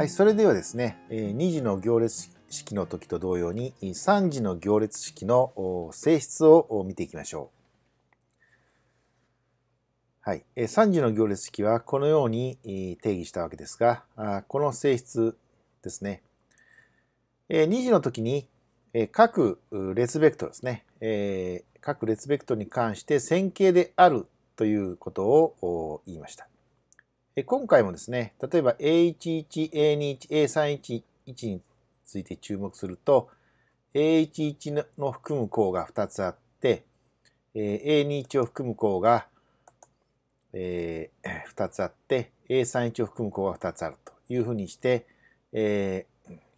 はい、それではですね、2次の行列式の時と同様に3次の行列式の性質を見ていきましょう。はい、3次の行列式はこのように定義したわけですが、この性質ですね。2次の時に各列ベクトルですね。各列ベクトルに関して線形であるということを言いました。今回もですね、例えば A11、A21、A31 1について注目すると、A11 の含む項が2つあって、A21 を含む項が2つあって、A31 を含む項が2つあるというふうにして、A11、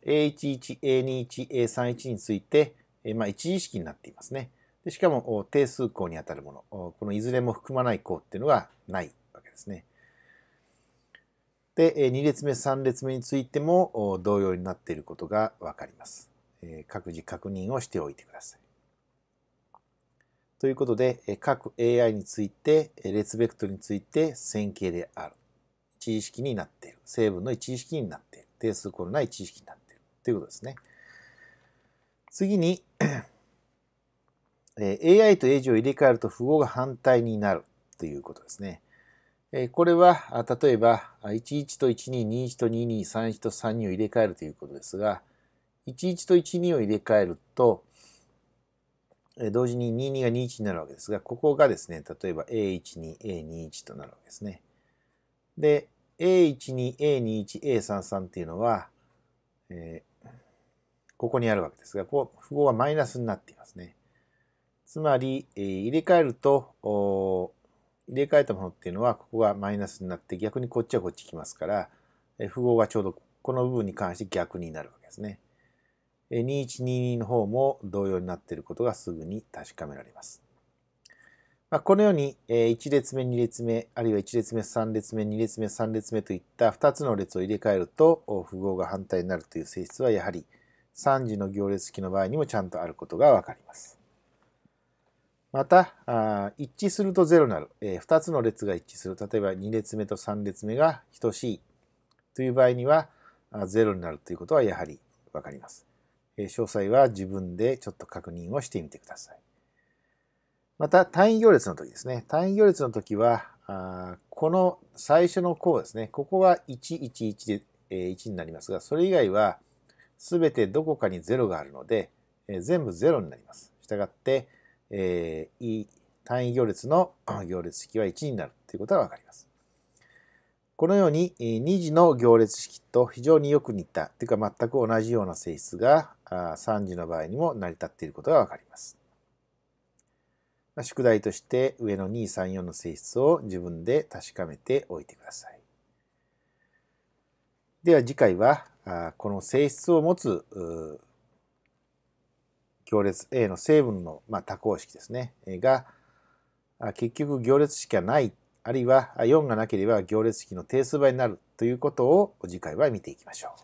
A21、A31 について、まあ、一次式になっていますね。でしかも定数項にあたるもの、このいずれも含まない項っていうのがないわけですね。で、2列目、3列目についても同様になっていることがわかります。各自確認をしておいてください。ということで、各 AI について、列ベクトルについて線形である。一時式になっている。成分の一時式になっている。定数コロナ一時式になっている。ということですね。次に、AI と A 字を入れ替えると符号が反対になるということですね。これは、例えば、11と12、21と22、31と32を入れ替えるということですが、11と12を入れ替えると、同時に22が21になるわけですが、ここがですね、例えば A12、A21 となるわけですね。で、A12、A21、A33 っていうのは、えー、ここにあるわけですが、ここ、符号はマイナスになっていますね。つまり、えー、入れ替えると、入れ替えたものっていうのは、ここがマイナスになって、逆にこっちはこっち来ますから、符号がちょうどこの部分に関して逆になるわけですね。2122の方も同様になっていることがすぐに確かめられます。まあ、このように1列目、2列目、あるいは1列目、3列目、2列目、3列目といった2つの列を入れ替えると符号が反対になるという性質はやはり3次の行列式の場合にもちゃんとあることがわかります。また、一致すると0になる、えー、2つの列が一致する。例えば2列目と3列目が等しいという場合には、0になるということはやはりわかります。えー、詳細は自分でちょっと確認をしてみてください。また、単位行列の時ですね。単位行列の時は、この最初の項ですね。ここは111で、えー、1になりますが、それ以外は全てどこかに0があるので、えー、全部0になります。したがって、えー、単位行列の行列式は1になるということがわかります。このように2次の行列式と非常によく似たというか全く同じような性質が3次の場合にも成り立っていることがわかります。宿題として上の234の性質を自分で確かめておいてください。では次回はこの性質を持つ行列 A の成分の、まあ、多項式ですね、が、結局行列式がない、あるいは4がなければ行列式の定数倍になるということを次回は見ていきましょう。